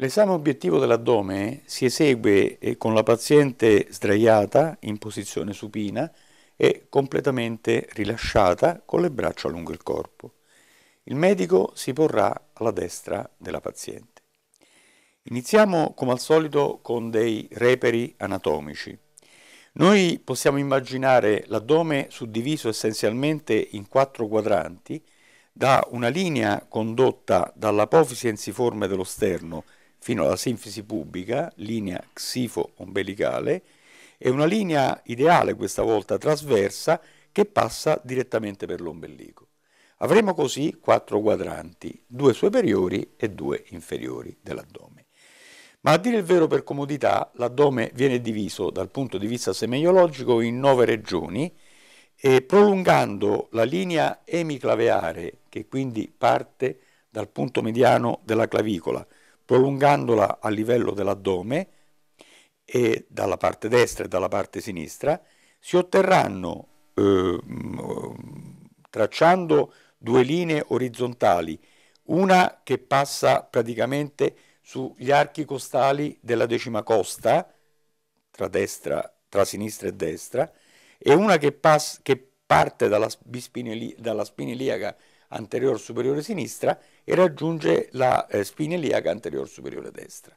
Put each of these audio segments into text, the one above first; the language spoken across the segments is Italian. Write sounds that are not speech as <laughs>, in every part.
L'esame obiettivo dell'addome si esegue eh, con la paziente sdraiata in posizione supina e completamente rilasciata con le braccia lungo il corpo. Il medico si porrà alla destra della paziente. Iniziamo come al solito con dei reperi anatomici. Noi possiamo immaginare l'addome suddiviso essenzialmente in quattro quadranti da una linea condotta dall'apofisi ensiforme dello sterno fino alla sinfisi pubblica, linea xifo-ombelicale, è una linea ideale questa volta trasversa che passa direttamente per l'ombelico. Avremo così quattro quadranti, due superiori e due inferiori dell'addome. Ma a dire il vero per comodità, l'addome viene diviso dal punto di vista semeiologico in nove regioni e prolungando la linea emiclaveare, che quindi parte dal punto mediano della clavicola, prolungandola a livello dell'addome e dalla parte destra e dalla parte sinistra, si otterranno, eh, tracciando due linee orizzontali, una che passa praticamente sugli archi costali della decima costa, tra, destra, tra sinistra e destra, e una che, pass- che parte dalla, dalla spiniliaca anteriore superiore sinistra e raggiunge la eh, spina iliaca anteriore superiore destra.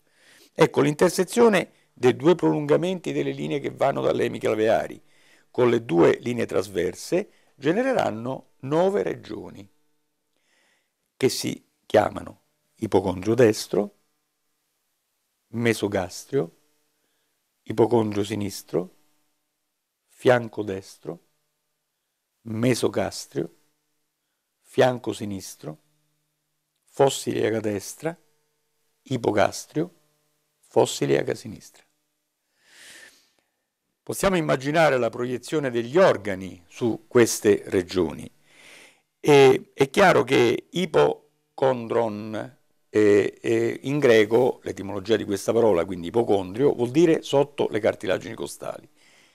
Ecco l'intersezione dei due prolungamenti delle linee che vanno dalle emiclaveari con le due linee trasverse genereranno nove regioni che si chiamano ipocondrio destro, mesogastrio, ipocondrio sinistro, fianco destro, mesogastrio, fianco sinistro, fossili a destra, ipogastrio, fossili a sinistra. Possiamo immaginare la proiezione degli organi su queste regioni. E, è chiaro che ipocondron, eh, eh, in greco l'etimologia di questa parola, quindi ipocondrio, vuol dire sotto le cartilagini costali.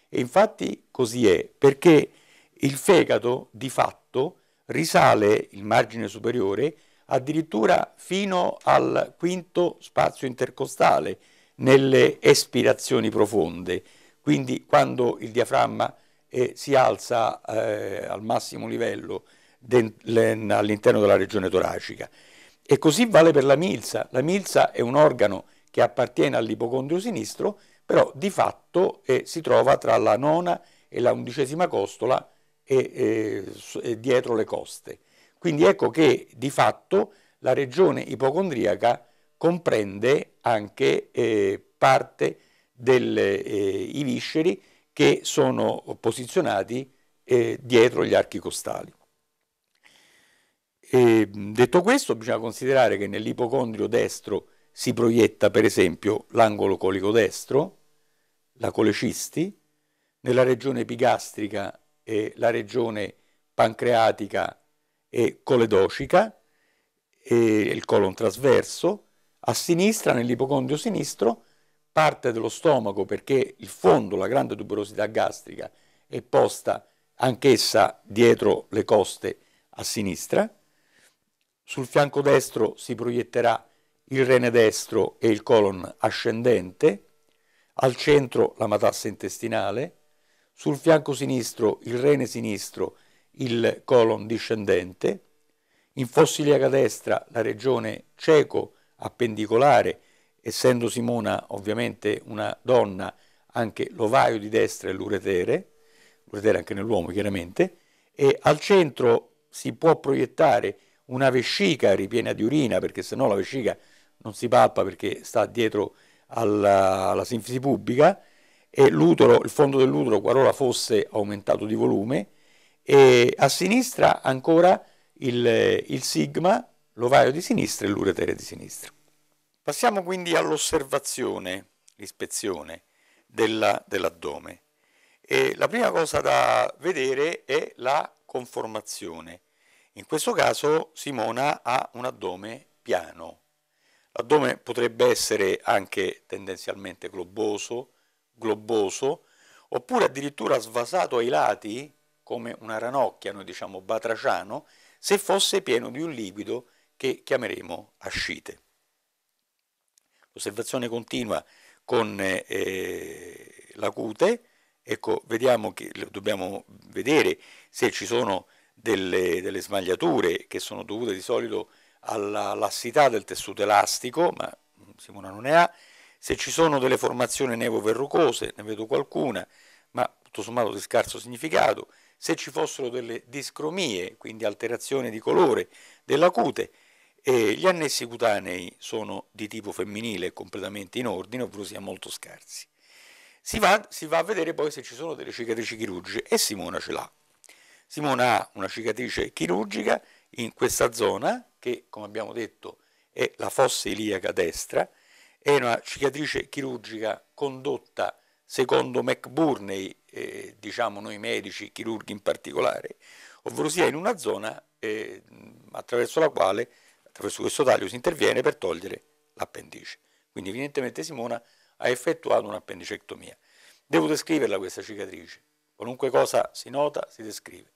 E infatti così è, perché il fegato di fatto risale il margine superiore addirittura fino al quinto spazio intercostale nelle espirazioni profonde, quindi quando il diaframma eh, si alza eh, al massimo livello all'interno della regione toracica. E così vale per la milza. La milza è un organo che appartiene all'ipocondrio sinistro, però di fatto eh, si trova tra la nona e la undicesima costola e, e dietro le coste. Quindi ecco che di fatto la regione ipocondriaca comprende anche eh, parte dei eh, visceri che sono posizionati eh, dietro gli archi costali. E, detto questo, bisogna considerare che nell'ipocondrio destro si proietta per esempio l'angolo colico destro, la colecisti, nella regione epigastrica eh, la regione pancreatica e coledocica, e il colon trasverso, a sinistra nell'ipocondio sinistro parte dello stomaco perché il fondo, la grande tuberosità gastrica, è posta anch'essa dietro le coste a sinistra, sul fianco destro si proietterà il rene destro e il colon ascendente, al centro la matassa intestinale, sul fianco sinistro il rene sinistro, il colon discendente, in fossiliaca destra la regione cieco appendicolare, essendo Simona ovviamente una donna, anche l'ovaio di destra e l'uretere, l'uretere anche nell'uomo chiaramente, e al centro si può proiettare una vescica ripiena di urina, perché se no la vescica non si palpa perché sta dietro alla, alla sinfisi pubblica, e l'utero, il fondo dell'utero qualora fosse aumentato di volume, e a sinistra ancora il, il sigma, l'ovaio di sinistra e l'uretere di sinistra. Passiamo quindi all'osservazione, l'ispezione della, dell'addome. E la prima cosa da vedere è la conformazione. In questo caso Simona ha un addome piano. L'addome potrebbe essere anche tendenzialmente globoso, globoso, oppure addirittura svasato ai lati, come una ranocchia, noi diciamo batraciano, se fosse pieno di un liquido che chiameremo ascite. L'osservazione continua con eh, la cute, ecco, vediamo che, dobbiamo vedere se ci sono delle, delle smagliature che sono dovute di solito alla lassità del tessuto elastico, ma mm, Simona non ne ha, se ci sono delle formazioni nevo-verrucose, ne vedo qualcuna, ma tutto sommato di scarso significato, se ci fossero delle discromie, quindi alterazioni di colore della cute, eh, gli annessi cutanei sono di tipo femminile completamente in ordine, ovvero sia molto scarsi. Si va, si va a vedere poi se ci sono delle cicatrici chirurgiche e Simona ce l'ha. Simona ha una cicatrice chirurgica in questa zona che, come abbiamo detto, è la fossa iliaca destra, è una cicatrice chirurgica condotta secondo McBurney, eh, diciamo noi medici, chirurghi in particolare, ovvero sia in una zona eh, attraverso la quale, attraverso questo taglio, si interviene per togliere l'appendice. Quindi evidentemente Simona ha effettuato un'appendicectomia. Devo descriverla questa cicatrice, qualunque cosa si nota si descrive.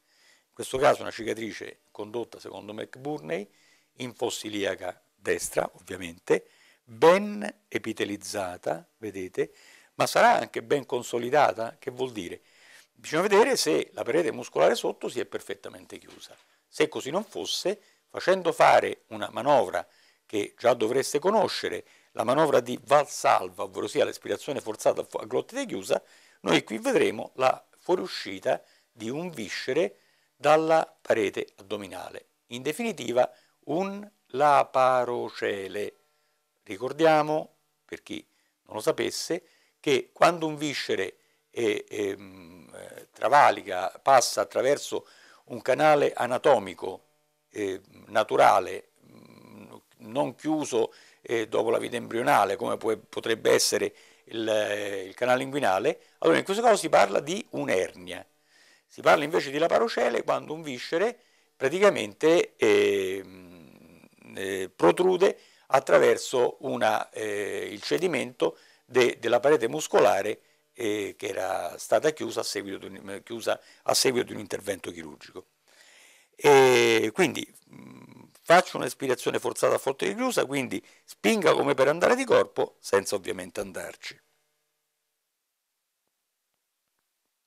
In questo caso una cicatrice condotta secondo McBurney in fossiliaca destra, ovviamente, ben epitelizzata, vedete, ma sarà anche ben consolidata, che vuol dire? Bisogna vedere se la parete muscolare sotto si è perfettamente chiusa. Se così non fosse, facendo fare una manovra che già dovreste conoscere, la manovra di Valsalva, ovvero sia l'espirazione forzata a glottide chiusa, noi qui vedremo la fuoriuscita di un viscere dalla parete addominale. In definitiva, un laparocele. Ricordiamo, per chi non lo sapesse, che quando un viscere è, è, ehm, travalica, passa attraverso un canale anatomico eh, naturale, mm, non chiuso eh, dopo la vita embrionale, come può, potrebbe essere il, eh, il, canale inguinale, allora in questo caso si parla di un'ernia. Si parla invece di laparocele quando un viscere praticamente ehm, eh, protrude attraverso una, eh, il cedimento de, della parete muscolare eh, che era stata chiusa a, seguito di un, chiusa a seguito di un intervento chirurgico. E quindi mh, faccio un'espirazione forzata a forte richiusa, quindi spinga come per andare di corpo, senza ovviamente andarci.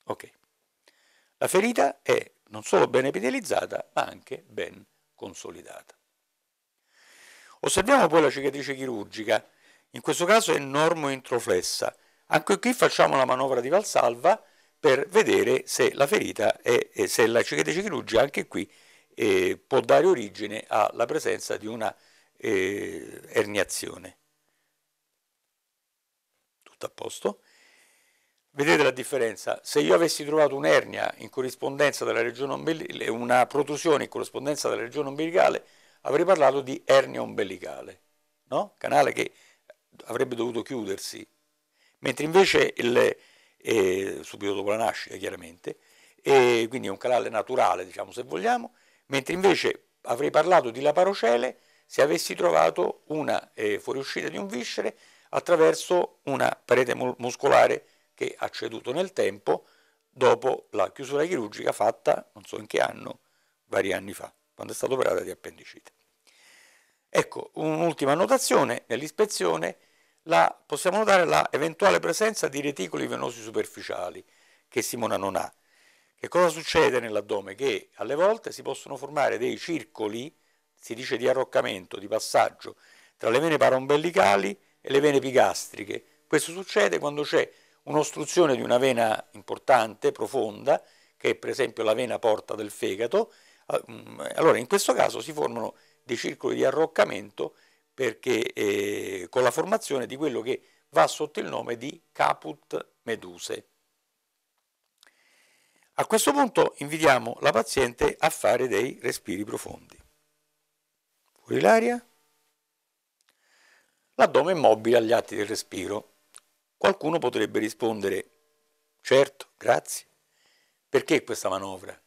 Ok. La ferita è non solo ben epitelizzata, ma anche ben consolidata. Osserviamo poi la cicatrice chirurgica, in questo caso è normointroflessa. Anche qui facciamo la manovra di Valsalva per vedere se la ferita e eh, se la cicatrice chirurgica anche qui eh, può dare origine alla presenza di una eh, erniazione. Tutto a posto. Vedete la differenza? Se io avessi trovato un'ernia in corrispondenza della regione ombelicale, una protrusione in corrispondenza della regione ombelicale, avrei parlato di ernia ombelicale, no? canale che avrebbe dovuto chiudersi, mentre invece il, eh, subito dopo la nascita chiaramente, eh, quindi è un canale naturale diciamo se vogliamo, mentre invece avrei parlato di laparocele se avessi trovato una eh, fuoriuscita di un viscere attraverso una parete muscolare che ha ceduto nel tempo dopo la chiusura chirurgica fatta non so in che anno, vari anni fa quando è stata operata di appendicite. Ecco, un'ultima notazione, nell'ispezione la, possiamo notare la eventuale presenza di reticoli venosi superficiali che Simona non ha. Che cosa succede nell'addome? Che alle volte si possono formare dei circoli, si dice di arroccamento, di passaggio, tra le vene paraombellicali e le vene epigastriche. Questo succede quando c'è un'ostruzione di una vena importante, profonda, che è per esempio la vena porta del fegato, Ah, mm, eh, allora in questo caso si formano dei circoli di arroccamento perché, eh, con la formazione di quello che va sotto il nome di caput meduse. A questo punto invitiamo la paziente a fare dei respiri profondi. Fuori l'aria. L'addome è mobile agli atti del respiro. Qualcuno potrebbe rispondere, certo, grazie. Perché questa manovra?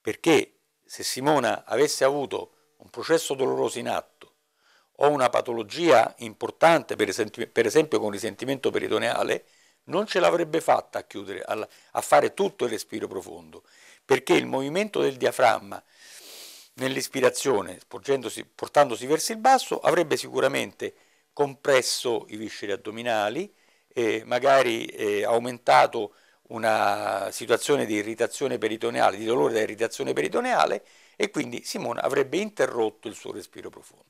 Perché se Simona avesse avuto un processo doloroso in atto o una patologia importante, per esempio, per esempio con risentimento peritoneale, non ce l'avrebbe fatta a chiudere, a fare tutto il respiro profondo, perché il movimento del diaframma nell'ispirazione, portandosi verso il basso, avrebbe sicuramente compresso i visceri addominali, eh, magari eh, aumentato una situazione di irritazione peritoneale, di dolore da irritazione peritoneale e quindi Simona avrebbe interrotto il suo respiro profondo.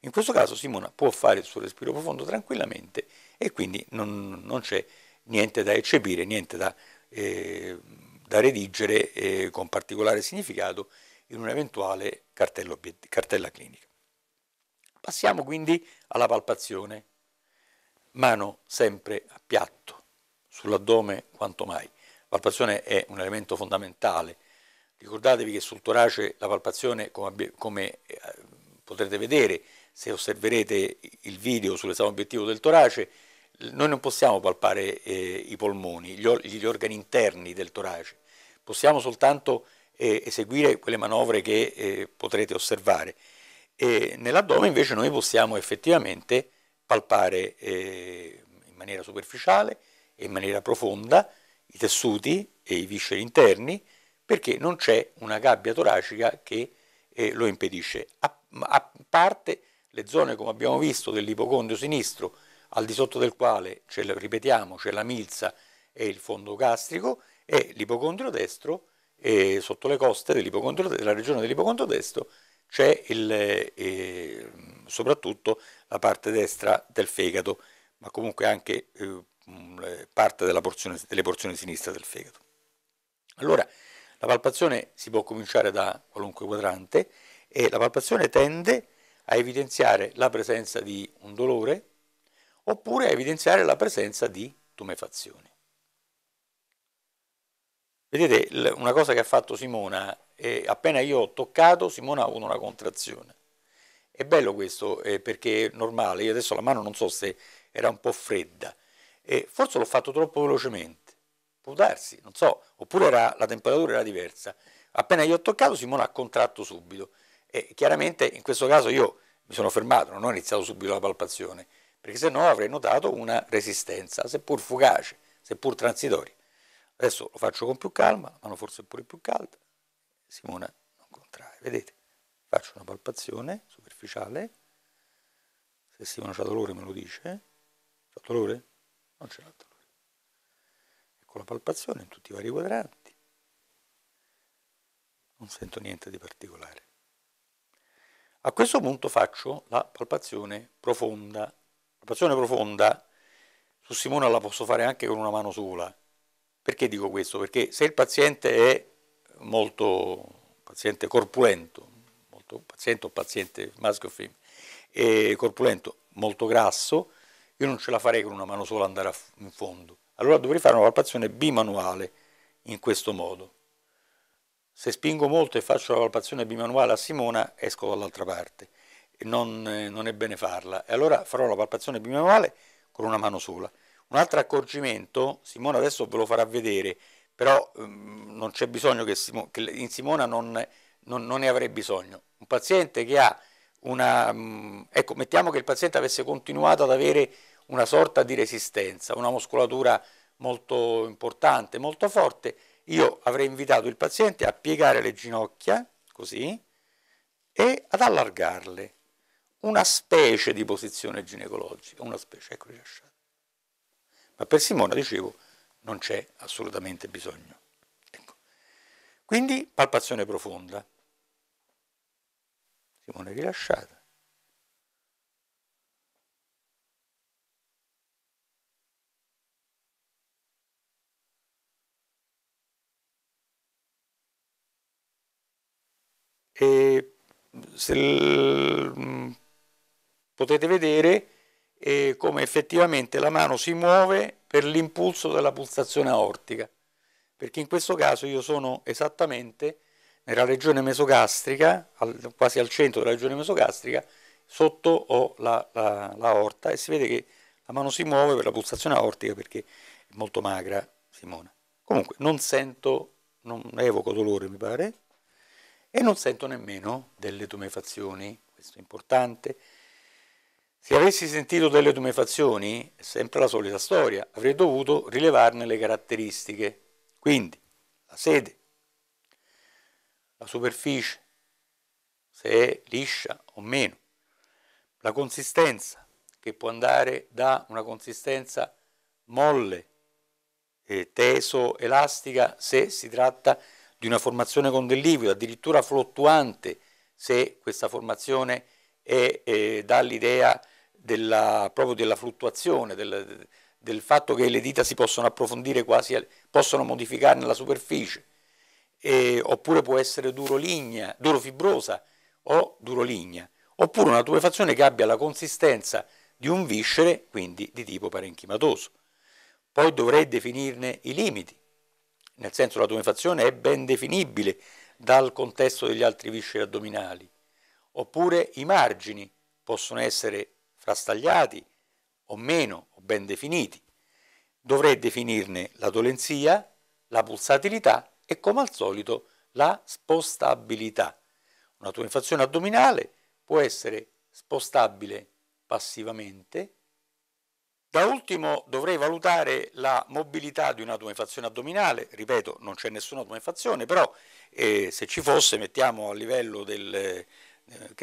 In questo caso Simona può fare il suo respiro profondo tranquillamente e quindi non, non c'è niente da eccepire, niente da, eh, da redigere eh, con particolare significato in un'eventuale cartella clinica. Passiamo quindi alla palpazione. Mano sempre a piatto, sull'addome quanto mai. La palpazione è un elemento fondamentale. Ricordatevi che sul torace la palpazione, come, come eh, potrete vedere se osserverete il video sull'esame obiettivo del torace, noi non possiamo palpare eh, i polmoni, gli, gli, organi interni del torace, possiamo soltanto eh, eseguire quelle manovre che eh, potrete osservare. E nell'addome invece noi possiamo effettivamente palpare eh, in maniera superficiale e in maniera profonda i tessuti e i visceri interni perché non c'è una gabbia toracica che eh, lo impedisce. A, a, parte le zone, come abbiamo visto, dell'ipocondrio sinistro, al di sotto del quale, c'è, ripetiamo, c'è la milza e il fondo gastrico, e l'ipocondrio destro, eh, sotto le coste della regione dell'ipocondrio destro, c'è il, eh, soprattutto la parte destra del fegato, ma comunque anche eh, Mm, parte delle porzioni sinistre del fegato. Allora, la palpazione si può cominciare da qualunque quadrante e la palpazione tende a evidenziare la presenza di un dolore oppure a evidenziare la presenza di tumefazione. Vedete, una cosa che ha fatto Simona, eh, appena io ho toccato, Simona ha avuto una contrazione. È bello questo eh, perché è normale, io adesso la mano non so se era un po' fredda, e forse l'ho fatto troppo velocemente, può darsi, non so, oppure era, la temperatura era diversa. Appena gli ho toccato Simone ha contratto subito e chiaramente in questo caso io mi sono fermato, non ho iniziato subito la palpazione, perché se no avrei notato una resistenza, seppur fugace, seppur transitoria. Adesso lo faccio con più calma, la mano forse pure più calda, Simona non contrae, vedete? Faccio una palpazione superficiale, se Simona ha dolore me lo dice, eh? c'ha dolore? non c'è l'altro E con la palpazione in tutti i vari quadranti non sento niente di particolare. A questo punto faccio la palpazione profonda. La palpazione profonda su Simona la posso fare anche con una mano sola. Perché dico questo? Perché se il paziente è molto paziente corpulento, molto paziente o paziente maschio o femmina, corpulento, molto grasso, io non ce la farei con una mano sola andare in fondo. Allora dovrei fare una palpazione bimanuale in questo modo. Se spingo molto e faccio la palpazione bimanuale a Simona, esco dall'altra parte. Non, eh, non, è bene farla. E allora farò la palpazione bimanuale con una mano sola. Un altro accorgimento, Simona adesso ve lo farà vedere, però ehm, non c'è bisogno che, Simo, che in Simona non, non, non, ne avrei bisogno. Un paziente che ha una... Mh, mm, ecco, mettiamo che il paziente avesse continuato ad avere una sorta di resistenza, una muscolatura molto importante, molto forte, io avrei invitato il paziente a piegare le ginocchia, così, e ad allargarle. Una specie di posizione ginecologica, una specie, ecco rilasciata. Ma per Simona, dicevo, non c'è assolutamente bisogno. Ecco. Quindi palpazione profonda. Simona rilasciata. E se l... Mm, potete vedere eh, come effettivamente la mano si muove per l'impulso della pulsazione aortica, perché in questo caso io sono esattamente nella regione mesogastrica, al, quasi al centro della regione mesogastrica, sotto ho la, la, la aorta e si vede che la mano si muove per la pulsazione aortica perché è molto magra Simona. Comunque non sento, non evoco dolore mi pare e non sento nemmeno delle tumefazioni, questo è importante. Se avessi sentito delle tumefazioni, è sempre la solita storia, avrei dovuto rilevarne le caratteristiche, quindi la sede, la superficie, se è liscia o meno, la consistenza, che può andare da una consistenza molle, teso, elastica, se si tratta di di una formazione con del liquido, addirittura fluttuante, se questa formazione è, eh, dà l'idea della, proprio della fluttuazione, del, del, fatto che le dita si possono approfondire quasi, possono modificarne la superficie, e, oppure può essere duro lignea, duro fibrosa o duro lignea, oppure una tubefazione che abbia la consistenza di un viscere, quindi di tipo parenchimatoso. Poi dovrei definirne i limiti, nel senso la tumefazione è ben definibile dal contesto degli altri visceri addominali, oppure i margini possono essere frastagliati o meno o ben definiti. Dovrei definirne la dolenzia, la pulsatilità e come al solito la spostabilità. Una tumefazione addominale può essere spostabile passivamente da ultimo dovrei valutare la mobilità di un'automefazione addominale, ripeto non c'è nessuna automefazione, però eh, se ci fosse mettiamo a livello del, eh,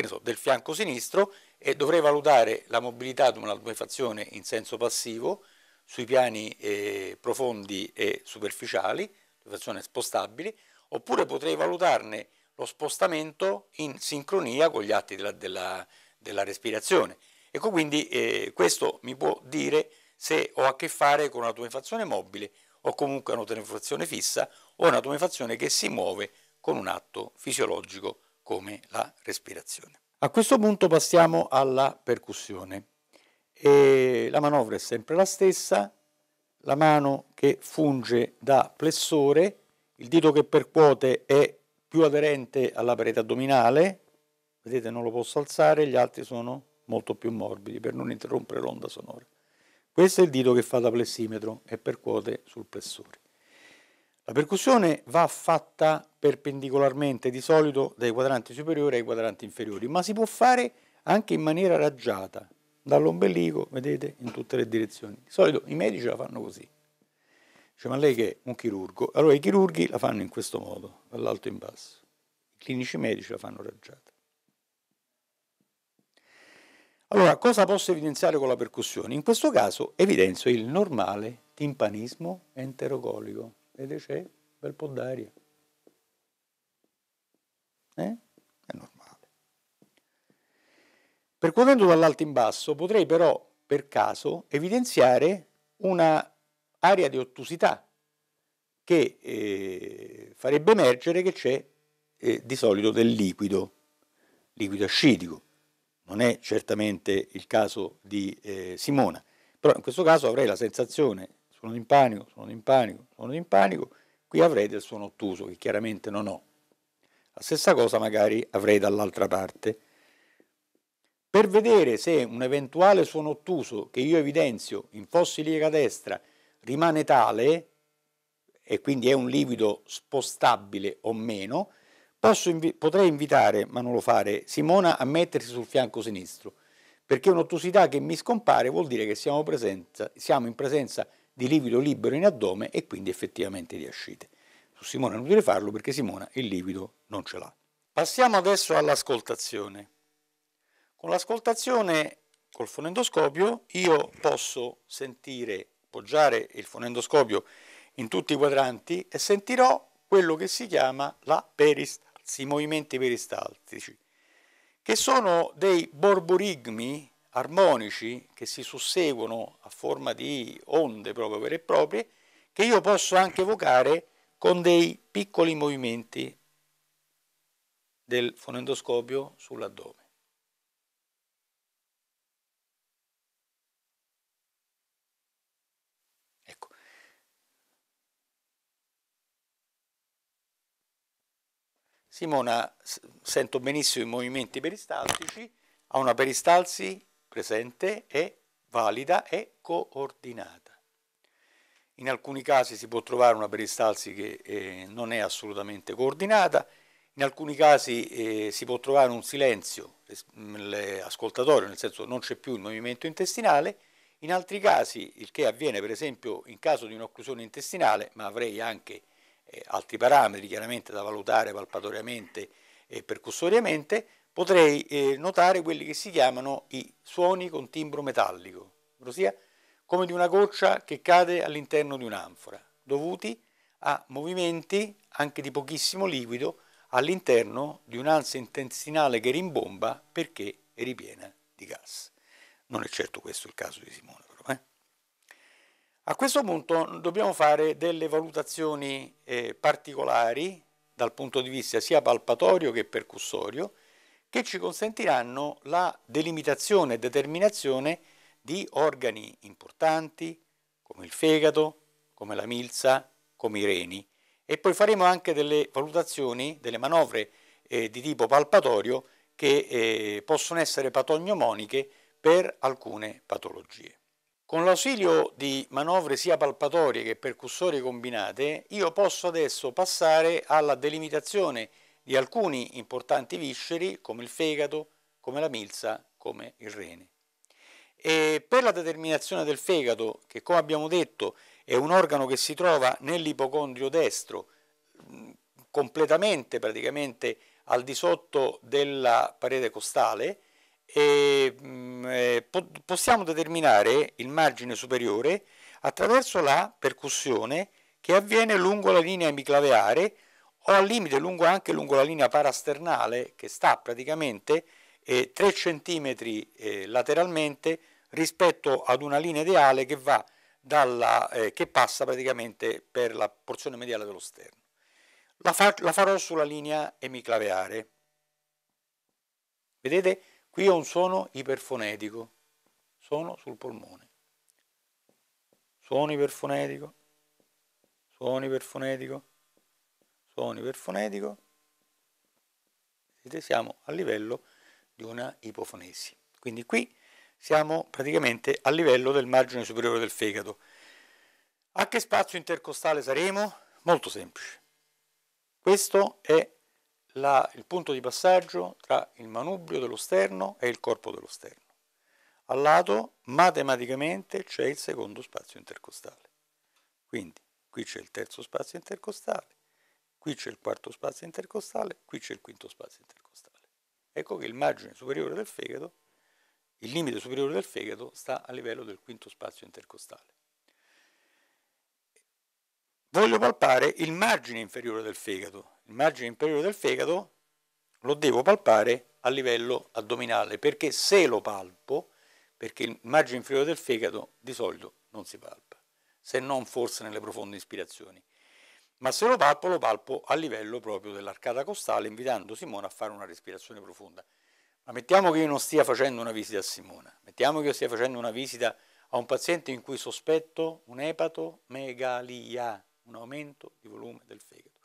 so, del fianco sinistro e dovrei valutare la mobilità di un'automefazione in senso passivo sui piani eh, profondi e superficiali, automefazione spostabili, oppure potrei valutarne lo spostamento in sincronia con gli atti della, della, della respirazione. Ecco quindi eh, questo mi può dire se ho a che fare con un'atomifazione mobile o comunque un'atomifazione fissa o un'atomifazione che si muove con un atto fisiologico come la respirazione. A questo punto passiamo alla percussione. E la manovra è sempre la stessa, la mano che funge da flessore, il dito che percuote è più aderente alla parete addominale, vedete non lo posso alzare, gli altri sono molto più morbidi per non interrompere l'onda sonora. Questo è il dito che fa da plessimetro e percuote sul pressore. La percussione va fatta perpendicolarmente di solito dai quadranti superiori ai quadranti inferiori, ma si può fare anche in maniera raggiata, dall'ombelico, vedete, in tutte le direzioni. Di solito i medici la fanno così. Dice, ma lei che è un chirurgo? Allora i chirurghi la fanno in questo modo, dall'alto in basso. I clinici medici la fanno raggiata. Allora, cosa posso evidenziare con la percussione? In questo caso evidenzio il normale timpanismo enterocolico. Vedete c'è un bel po' d'aria. Eh? È normale. Percuotendo dall'alto in basso potrei però, per caso, evidenziare una area di ottusità che eh, farebbe emergere che c'è eh, di solito del liquido, liquido ascitico. Non è certamente il caso di eh, Simona, però in questo caso avrei la sensazione, sono in panico, sono in panico, sono in panico, qui avrei del suono ottuso che chiaramente non ho. La stessa cosa magari avrei dall'altra parte. Per vedere se un eventuale suono ottuso che io evidenzio in fossi liega destra rimane tale, e quindi è un livido spostabile o meno, invi- potrei invitare, ma non lo fare, Simona a mettersi sul fianco sinistro, perché un'ottusità che mi scompare vuol dire che siamo, presenza, siamo in presenza di livido libero in addome e quindi effettivamente di ascite. Su Simona è inutile farlo perché Simona il livido non ce l'ha. Passiamo adesso all'ascoltazione. Con l'ascoltazione col fonendoscopio io posso sentire, poggiare il fonendoscopio in tutti i quadranti e sentirò quello che si chiama la peris- i movimenti peristaltici, che sono dei borborigmi armonici che si susseguono a forma di onde proprio vere e proprie, che io posso anche evocare con dei piccoli movimenti del fonendoscopio sull'addome. Simona sento benissimo i movimenti peristaltici, ha una peristalsi presente e valida e coordinata. In alcuni casi si può trovare una peristalsi che eh, non è assolutamente coordinata, in alcuni casi eh, si può trovare un silenzio mm, ascoltatorio, nel senso non c'è più il movimento intestinale, in altri casi, il che avviene per esempio in caso di un'occlusione intestinale, ma avrei anche eh, altri parametri chiaramente da valutare palpatoriamente e percussoriamente, potrei eh, notare quelli che si chiamano i suoni con timbro metallico, ossia come di una goccia che cade all'interno di un'anfora, dovuti a movimenti anche di pochissimo liquido all'interno di un'ansia intestinale che rimbomba perché è ripiena di gas. Non è certo questo il caso di Simone. A questo punto dobbiamo fare delle valutazioni eh, particolari dal punto di vista sia palpatorio che percussorio che ci consentiranno la delimitazione e determinazione di organi importanti come il fegato, come la milza, come i reni e poi faremo anche delle valutazioni, delle manovre eh, di tipo palpatorio che eh, possono essere patognomoniche per alcune patologie. Con l'ausilio di manovre sia palpatorie che percussorie combinate, io posso adesso passare alla delimitazione di alcuni importanti visceri come il fegato, come la milza, come il rene. E per la determinazione del fegato, che come abbiamo detto è un organo che si trova nell'ipocondrio destro, completamente praticamente al di sotto della parete costale, e, mh, mm, eh, po- possiamo determinare il margine superiore attraverso la percussione che avviene lungo la linea emiclaveare o al limite lungo anche lungo la linea parasternale che sta praticamente eh, 3 cm eh, lateralmente rispetto ad una linea ideale che, va dalla, eh, che, passa praticamente per la porzione mediale dello sterno. La, fa- la farò sulla linea emiclaveare. Vedete? Qui ho un suono iperfonetico, suono sul polmone. Suono iperfonetico, suono iperfonetico, suono iperfonetico. Vedete, siamo a livello di una ipofonesi. Quindi qui siamo praticamente a livello del margine superiore del fegato. A che spazio intercostale saremo? Molto semplice. Questo è la, il punto di passaggio tra il manubrio dello sterno e il corpo dello sterno. Al lato, matematicamente, c'è il secondo spazio intercostale. Quindi, qui c'è il terzo spazio intercostale, qui c'è il quarto spazio intercostale, qui c'è il quinto spazio intercostale. Ecco che il margine superiore del fegato, il limite superiore del fegato, sta a livello del quinto spazio intercostale. Voglio palpare il margine inferiore del fegato, il margine inferiore del fegato lo devo palpare a livello addominale, perché se lo palpo, perché il margine inferiore del fegato di solito non si palpa, se non forse nelle profonde ispirazioni. Ma se lo palpo, lo palpo a livello proprio dell'arcata costale, invitando Simona a fare una respirazione profonda. Ma mettiamo che io non stia facendo una visita a Simona, mettiamo che io stia facendo una visita a un paziente in cui sospetto un'epatomegalia, un aumento di volume del fegato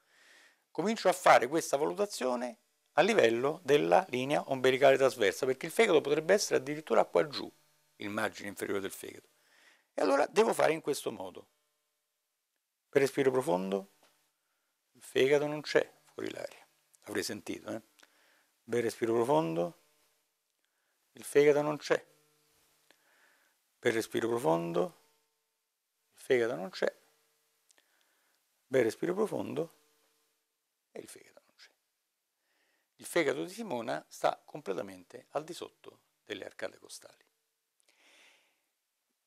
comincio a fare questa valutazione a livello della linea ombelicale trasversa, perché il fegato potrebbe essere addirittura qua giù, il margine inferiore del fegato. E allora devo fare in questo modo. Per respiro profondo, il fegato non c'è fuori l'aria, avrei sentito, eh? Per respiro profondo, il fegato non c'è. Per respiro profondo, il fegato non c'è. Per respiro profondo, fegato di Simona sta completamente al di sotto delle arcate costali.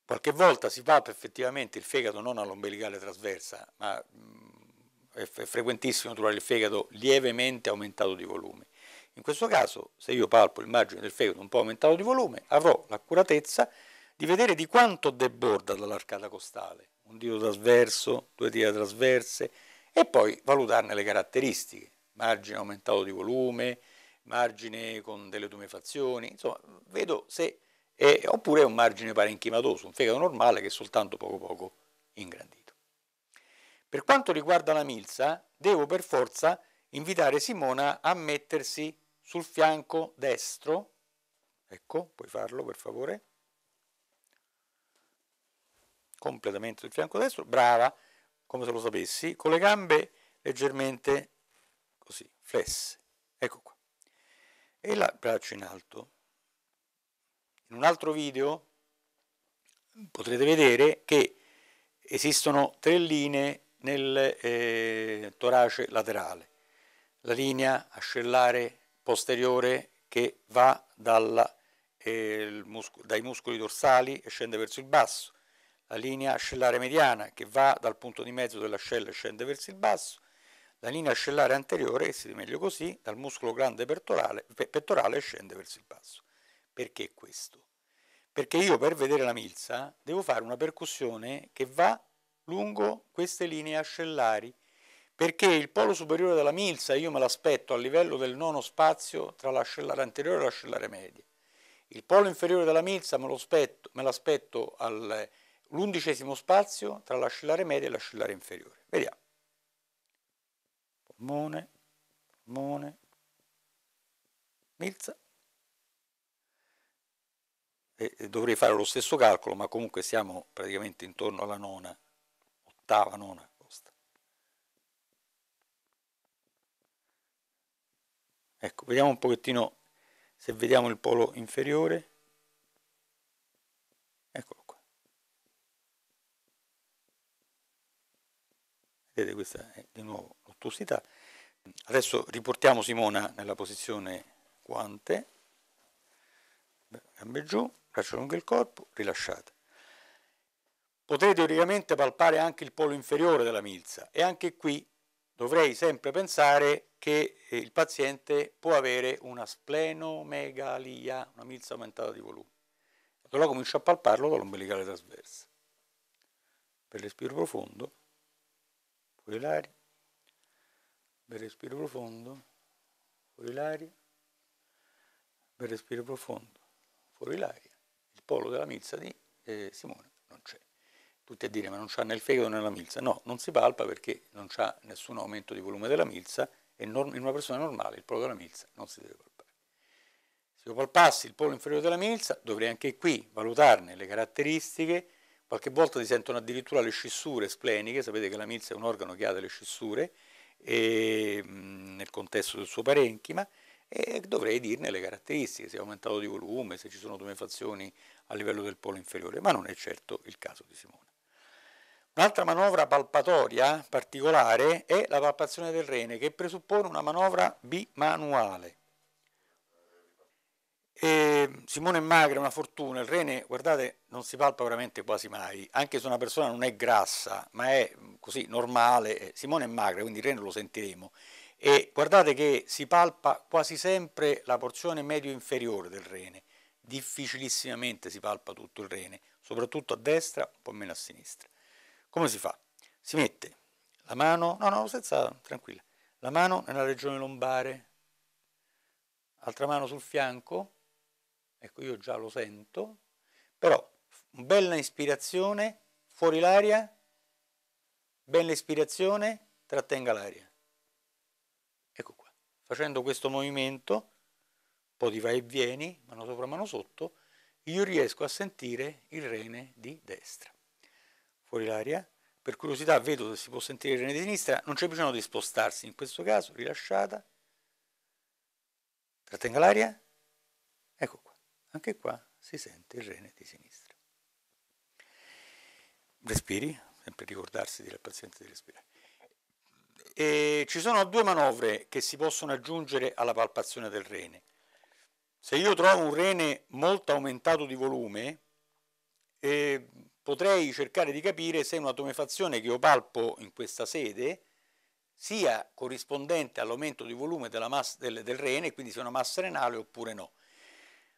Qualche volta si palpa effettivamente il fegato non all'ombelicale trasversa, ma mm, è frequentissimo trovare il fegato lievemente aumentato di volume. In questo caso, se io palpo il margine del fegato un po' aumentato di volume, avrò l'accuratezza di vedere di quanto deborda dall'arcata costale, un dito trasverso, due dita trasverse, e poi valutarne le caratteristiche margine aumentato di volume, margine con delle tumefazioni, insomma vedo se è, oppure è un margine parenchimatoso, un fegato normale che è soltanto poco poco ingrandito. Per quanto riguarda la milza, devo per forza invitare Simona a mettersi sul fianco destro, ecco, puoi farlo per favore, completamente sul fianco destro, brava, come se lo sapessi, con le gambe leggermente così, flesse, ecco qua. E il braccio in alto. In un altro video potrete vedere che esistono tre linee nel eh, torace laterale. La linea ascellare posteriore che va dalla, eh, muscolo, dai muscoli dorsali e scende verso il basso, la linea ascellare mediana che va dal punto di mezzo dell'ascella e scende verso il basso, la linea ascellare anteriore, che si vede meglio così, dal muscolo grande pettorale, pettorale scende verso il basso. Perché questo? Perché io per vedere la milza devo fare una percussione che va lungo queste linee ascellari, perché il polo superiore della milza io me l'aspetto a livello del nono spazio tra l'ascellare anteriore e l'ascellare media. Il polo inferiore della milza me, aspetto, me l'aspetto all'undicesimo spazio tra l'ascellare media e l'ascellare inferiore. Vediamo. Mone, Mone, Milza. E dovrei fare lo stesso calcolo, ma comunque siamo praticamente intorno alla nona, ottava, nona costa. Ecco, vediamo un pochettino se vediamo il polo inferiore. Eccolo qua. Vedete questa è di nuovo l'ottusità. Adesso riportiamo Simona nella posizione quante, gambe giù, braccio lungo il corpo, rilasciate. Potrei teoricamente palpare anche il polo inferiore della milza e anche qui dovrei sempre pensare che eh, il paziente può avere una splenomegalia, una milza aumentata di volume. Allora comincio a palparlo dall'ombelicale trasversa. Per respiro profondo, fuori l'aria, bel respiro profondo, fuori l'aria, bel respiro profondo, fuori l'aria. Il polo della milza di eh, Simone non c'è. Tutti a dire ma non c'ha nel fegato né nella milza. No, non si palpa perché non c'ha nessun aumento di volume della milza e in una persona normale il polo della milza non si deve palpare. Se io palpassi il polo inferiore della milza dovrei anche qui valutarne le caratteristiche qualche volta si sentono addirittura le scissure spleniche, sapete che la milza è un organo che ha delle scissure, e, nel contesto del suo parenchima e dovrei dirne le caratteristiche, se è aumentato di volume, se ci sono tumefazioni a livello del polo inferiore, ma non è certo il caso di Simone. Un'altra manovra palpatoria particolare è la palpazione del rene, che presuppone una manovra bimanuale. E ehm, Simone Magra, una fortuna, il rene, guardate, non si palpa veramente quasi mai, anche se una persona non è grassa, ma è mm, così normale, eh, Simone è magra, quindi il rene lo sentiremo, e guardate che si palpa quasi sempre la porzione medio inferiore del rene, difficilissimamente si palpa tutto il rene, soprattutto a destra, un po' meno a sinistra. Come si fa? Si mette la mano, no no, senza, tranquilla, la mano nella regione lombare, altra mano sul fianco, Ecco, io già lo sento, però bella ispirazione, fuori l'aria, bella ispirazione, trattenga l'aria. Ecco qua, facendo questo movimento, un po' di vai e vieni, mano sopra, mano sotto, io riesco a sentire il rene di destra. Fuori l'aria, per curiosità vedo se si può sentire il rene di sinistra, non c'è bisogno di spostarsi, in questo caso rilasciata, trattenga l'aria, ecco qua. Anche qua si sente il rene di sinistra. Respiri, sempre ricordarsi del paziente di respirare. E ci sono due manovre che si possono aggiungere alla palpazione del rene. Se io trovo un rene molto aumentato di volume, eh, potrei cercare di capire se una tomefazione che io palpo in questa sede sia corrispondente all'aumento di volume massa, del, del rene, quindi sia una massa renale oppure no.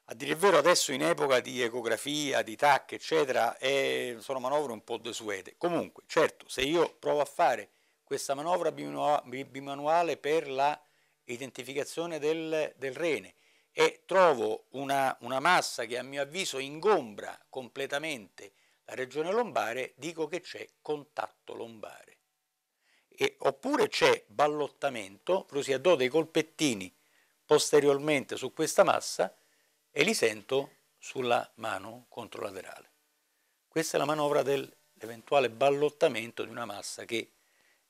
A dire il vero adesso in epoca di ecografia, di TAC, eccetera, è, sono manovre un po' desuete. Comunque, certo, se io provo a fare questa manovra bimanuale per la identificazione del, del rene e trovo una, una massa che a mio avviso ingombra completamente la regione lombare, dico che c'è contatto lombare. E, oppure c'è ballottamento, ossia do dei colpettini posteriormente su questa massa e li sento sulla mano controlaterale. Questa è la manovra dell'eventuale ballottamento di una massa che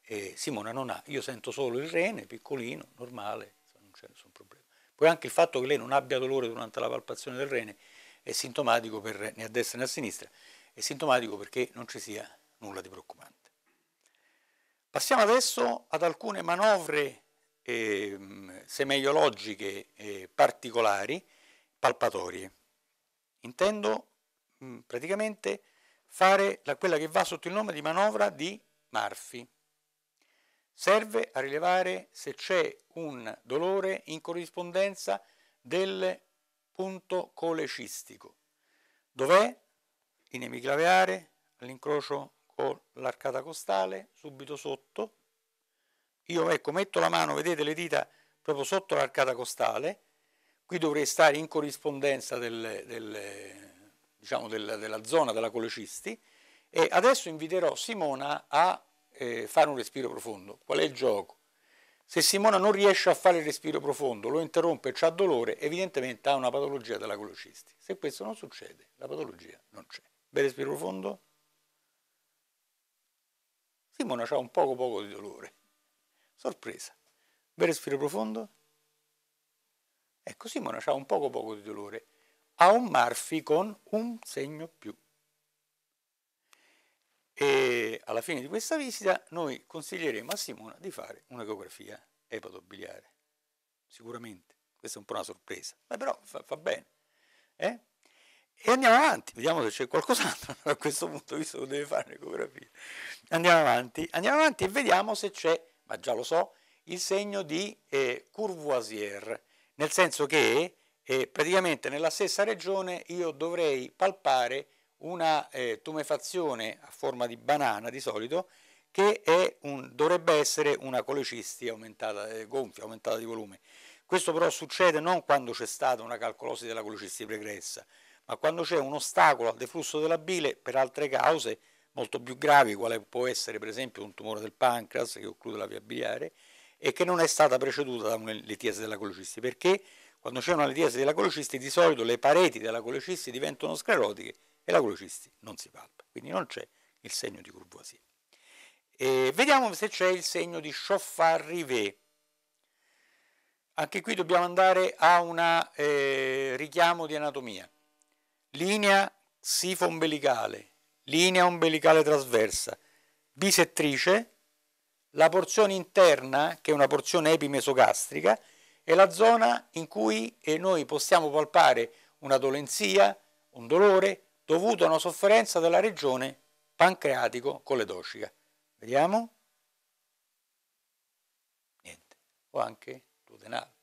eh, Simona non ha. Io sento solo il rene, piccolino, normale, non c'è nessun problema. Poi anche il fatto che lei non abbia dolore durante la palpazione del rene è sintomatico per, né a destra né a sinistra, è sintomatico perché non ci sia nulla di preoccupante. Passiamo adesso ad alcune manovre eh, semeiologiche eh, particolari palpatorie. Intendo mh, mm, praticamente fare la, quella che va sotto il nome di manovra di Murphy. Serve a rilevare se c'è un dolore in corrispondenza del punto colecistico. Dov'è? In emiclaveare, all'incrocio con l'arcata costale, subito sotto. Io ecco, metto la mano, vedete le dita proprio sotto l'arcata costale, qui dovrei stare in corrispondenza del, del, diciamo del, della zona della colecisti e adesso inviterò Simona a eh, fare un respiro profondo. Qual è il gioco? Se Simona non riesce a fare il respiro profondo, lo interrompe e ha dolore, evidentemente ha una patologia della colecisti. Se questo non succede, la patologia non c'è. Bel respiro profondo? Simona ha un poco poco di dolore. Sorpresa. Bel respiro profondo? Ecco Simona ha un poco poco di dolore, ha un Marfi con un segno più. E alla fine di questa visita noi consiglieremo a Simona di fare un'ecografia epatobiliare. Sicuramente, questa è un po' una sorpresa, ma però fa, fa bene. Eh? E andiamo avanti, vediamo se c'è qualcos'altro <laughs> a questo punto, visto che deve fare un'ecografia. Andiamo avanti, andiamo avanti e vediamo se c'è, ma già lo so, il segno di eh, Courvoisier nel senso che eh, praticamente nella stessa regione io dovrei palpare una eh, tumefazione a forma di banana di solito che un, dovrebbe essere una colecisti aumentata, eh, gonfia, aumentata di volume. Questo però succede non quando c'è stata una calcolosi della colecisti pregressa, ma quando c'è un ostacolo al deflusso della bile per altre cause molto più gravi, quale può essere per esempio un tumore del pancreas che occlude la via biliare, e che non è stata preceduta da un'elitiasi della colocisti, perché quando c'è un'elitiasi della colocisti di solito le pareti della colocisti diventano sclerotiche e la colocisti non si palpa, quindi non c'è il segno di Courvoisier. E vediamo se c'è il segno di Chauffard-Rivet. Anche qui dobbiamo andare a un eh, richiamo di anatomia. Linea sifo-ombelicale, linea ombelicale trasversa, bisettrice, la porzione interna, che è una porzione epimesogastrica, è la zona in cui eh, noi possiamo palpare una dolenzia, un dolore dovuto a una sofferenza della regione pancreatico-coledocica. Vediamo? Niente, o anche duodenale.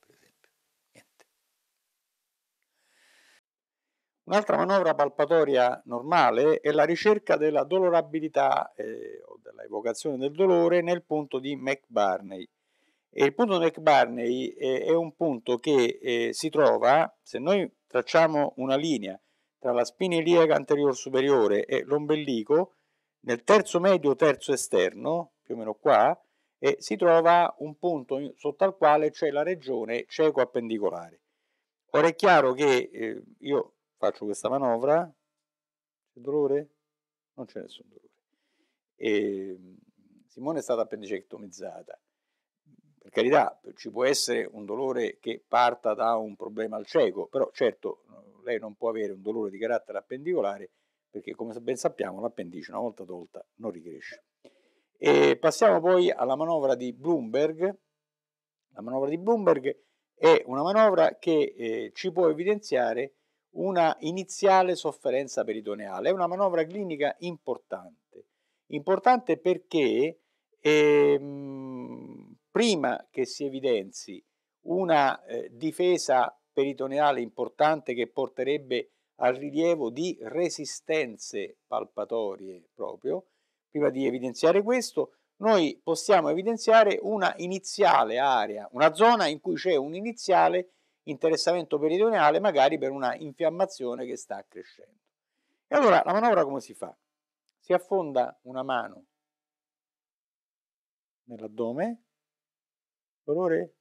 Un'altra manovra palpatoria normale è la ricerca della dolorabilità eh, o della evocazione del dolore nel punto di McBarney. E il punto di McBarney eh, è un punto che eh, si trova, se noi tracciamo una linea tra la spina iliaca anterior superiore e l'ombelico, nel terzo medio terzo esterno, più o meno qua, eh, si trova un punto sotto al quale c'è la regione cieco appendicolare. Ora è chiaro che eh, io faccio questa manovra, c'è dolore? Non c'è nessun dolore. E ehm, Simone è stata appendicectomizzata. Per carità, ci può essere un dolore che parta da un problema al cieco, però certo lei non può avere un dolore di carattere appendicolare perché come ben sappiamo l'appendice una volta tolta non ricresce. E passiamo poi alla manovra di Bloomberg. La manovra di Bloomberg è una manovra che eh, ci può evidenziare una iniziale sofferenza peritoneale. È una manovra clinica importante, importante perché ehm, prima che si evidenzi una eh, difesa peritoneale importante che porterebbe al rilievo di resistenze palpatorie proprio, prima di evidenziare questo, noi possiamo evidenziare una iniziale area, una zona in cui c'è un iniziale interessamento peridoneale, magari per una infiammazione che sta crescendo. E allora la manovra come si fa? Si affonda una mano nell'addome, dolore,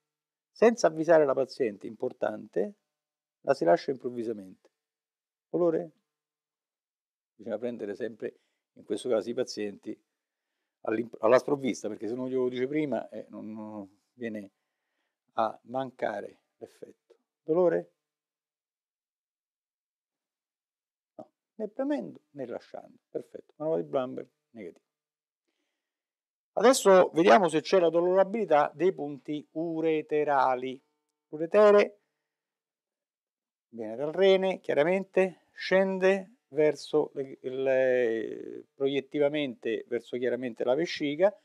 senza avvisare la paziente, importante, la si lascia improvvisamente. Dolore? Bisogna prendere sempre, in questo caso, i pazienti alla sprovvista, perché se non glielo dice prima eh, non, non viene a mancare l'effetto. Dolore? No, né premendo né lasciando. Perfetto, manuale di Blumberg negativo. Adesso vediamo se c'è la dolorabilità dei punti ureterali. Uretere viene dal rene, chiaramente, scende verso le, le, proiettivamente verso chiaramente la vescica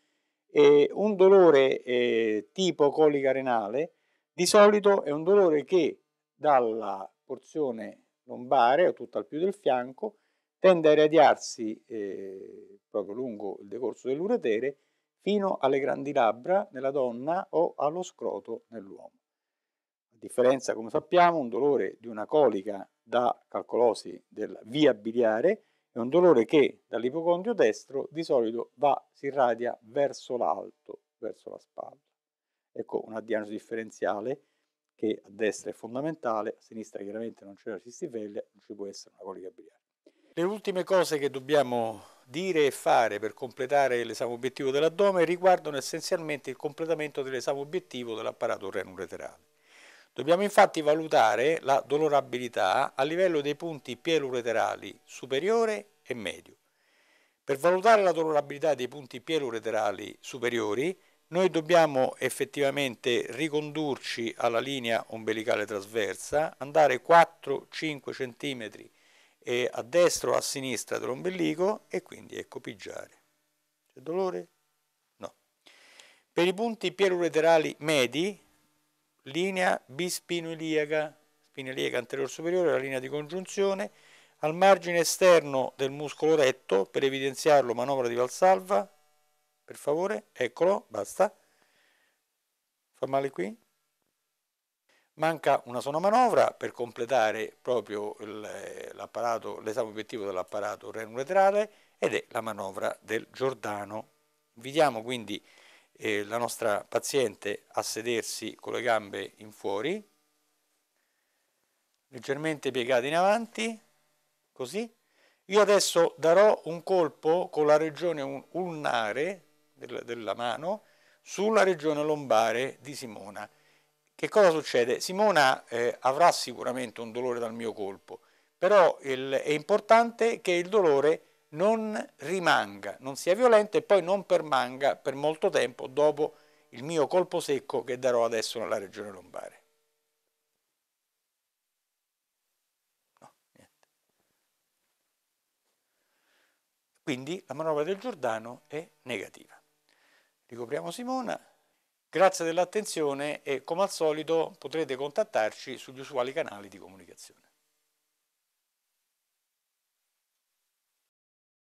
e un dolore eh, tipo colica renale di solito è un dolore che dalla porzione lombare o tutt'al più del fianco tende a irradiarsi eh, proprio lungo il decorso dell'uretere fino alle grandi labbra nella donna o allo scroto nell'uomo. A differenza, come sappiamo, un dolore di una colica da calcolosi della via biliare è un dolore che dall'ipocondrio destro di solito va, si irradia verso l'alto, verso la spalla. Ecco una diagnosi differenziale che a destra è fondamentale, a sinistra chiaramente non c'è la cistifellea, non ci può essere una colica biliare. Le ultime cose che dobbiamo dire e fare per completare l'esame obiettivo dell'addome riguardano essenzialmente il completamento dell'esame obiettivo dell'apparato renureterale. Dobbiamo infatti valutare la dolorabilità a livello dei punti pielureterali superiore e medio. Per valutare la dolorabilità dei punti pielureterali superiori noi dobbiamo effettivamente ricondurci alla linea ombelicale trasversa, andare 4-5 cm eh, a destra o a sinistra dell'ombelico e quindi ecco pigiare. C'è dolore? No. Per i punti pierureterali medi, linea bispinoiliaca, spineliaca anteriore superiore, la linea di congiunzione, al margine esterno del muscolo retto, per evidenziarlo manovra di Valsalva, per favore, eccolo, basta. Fa male qui. Manca una sola manovra per completare proprio eh, l'esame obiettivo dell'apparato renulaterale ed è la manovra del Giordano. Invitiamo quindi eh, la nostra paziente a sedersi con le gambe in fuori, leggermente piegate in avanti, così. Io adesso darò un colpo con la regione ulnare della mano sulla regione lombare di Simona. Che cosa succede? Simona eh, avrà sicuramente un dolore dal mio colpo, però il, è importante che il dolore non rimanga, non sia violento e poi non permanga per molto tempo dopo il mio colpo secco che darò adesso nella regione lombare. No, Quindi la manovra del Giordano è negativa ricopriamo Simona. Grazie dell'attenzione e come al solito potrete contattarci sugli usuali canali di comunicazione.